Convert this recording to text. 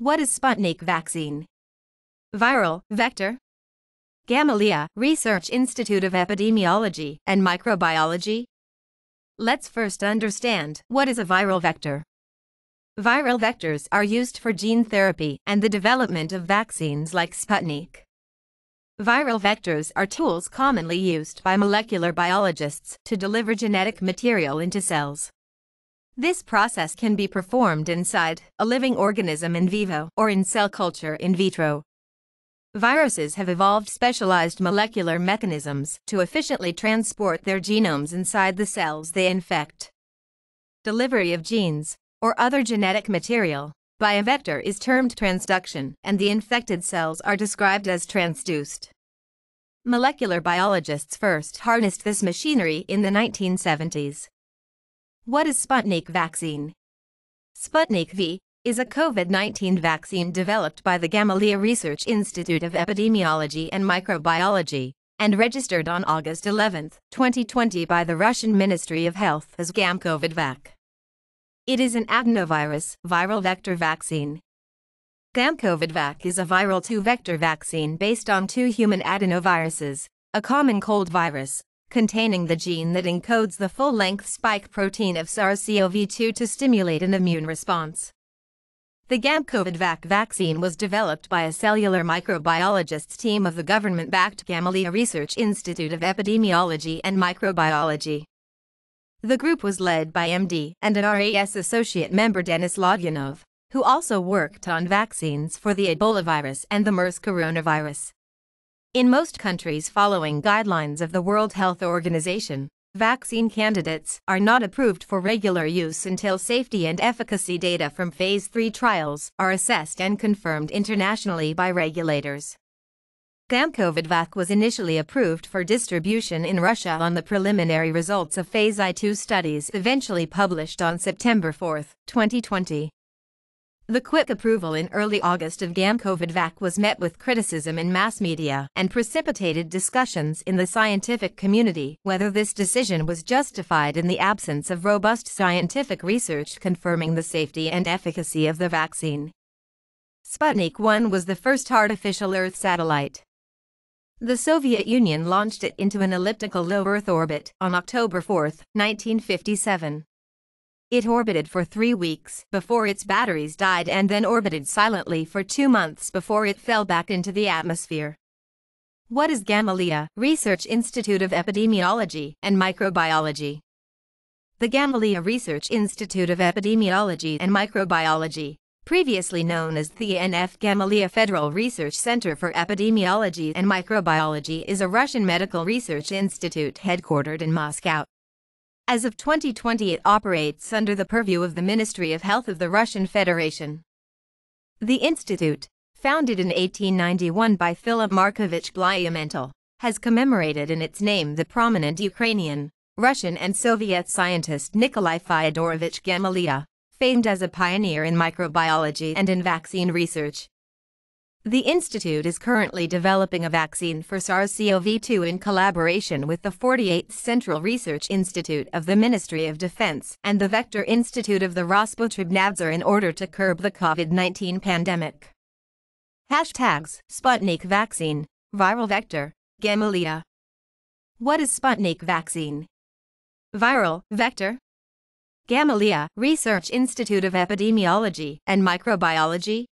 What is Sputnik vaccine? Viral, vector. Gamaleya, Research Institute of Epidemiology and Microbiology. Let's first understand what is a viral vector. Viral vectors are used for gene therapy and the development of vaccines like Sputnik. Viral vectors are tools commonly used by molecular biologists to deliver genetic material into cells. This process can be performed inside a living organism in vivo or in cell culture in vitro. Viruses have evolved specialized molecular mechanisms to efficiently transport their genomes inside the cells they infect. Delivery of genes, or other genetic material, by a vector is termed transduction, and the infected cells are described as transduced. Molecular biologists first harnessed this machinery in the 1970s. What is Sputnik vaccine? Sputnik V is a COVID-19 vaccine developed by the Gamaleya Research Institute of Epidemiology and Microbiology and registered on August 11, 2020 by the Russian Ministry of Health as GamCovidVac. It is an adenovirus viral vector vaccine. GamCovidVac is a viral two-vector vaccine based on two human adenoviruses, a common cold virus containing the gene that encodes the full-length spike protein of SARS-CoV-2 to stimulate an immune response. The Gamcovidvac vaccine was developed by a cellular microbiologists team of the government-backed Gamaleya Research Institute of Epidemiology and Microbiology. The group was led by MD and an RAS associate member Denis Lodyanov, who also worked on vaccines for the Ebola virus and the MERS coronavirus. In most countries following guidelines of the World Health Organization, vaccine candidates are not approved for regular use until safety and efficacy data from Phase 3 trials are assessed and confirmed internationally by regulators. Gamcovidvac was initially approved for distribution in Russia on the preliminary results of Phase I2 studies eventually published on September 4, 2020. The quick approval in early August of Gamcovidvac was met with criticism in mass media and precipitated discussions in the scientific community whether this decision was justified in the absence of robust scientific research confirming the safety and efficacy of the vaccine. Sputnik 1 was the first artificial Earth satellite. The Soviet Union launched it into an elliptical low Earth orbit on October 4, 1957. It orbited for three weeks before its batteries died and then orbited silently for two months before it fell back into the atmosphere. What is Gamaleya Research Institute of Epidemiology and Microbiology? The Gamaleya Research Institute of Epidemiology and Microbiology, previously known as the NF Gamaleya Federal Research Center for Epidemiology and Microbiology, is a Russian medical research institute headquartered in Moscow. As of 2020 it operates under the purview of the Ministry of Health of the Russian Federation. The institute, founded in 1891 by Philip Markovich Blyumental, has commemorated in its name the prominent Ukrainian, Russian and Soviet scientist Nikolai Fyodorovich Gamaleya, famed as a pioneer in microbiology and in vaccine research. The Institute is currently developing a vaccine for SARS-CoV-2 in collaboration with the 48th Central Research Institute of the Ministry of Defense and the Vector Institute of the Rospotribnadzor in order to curb the COVID-19 pandemic. Hashtags Sputnik vaccine, viral vector, Gamaleya. What is Sputnik vaccine? Viral vector. Gamaleya Research Institute of Epidemiology and Microbiology,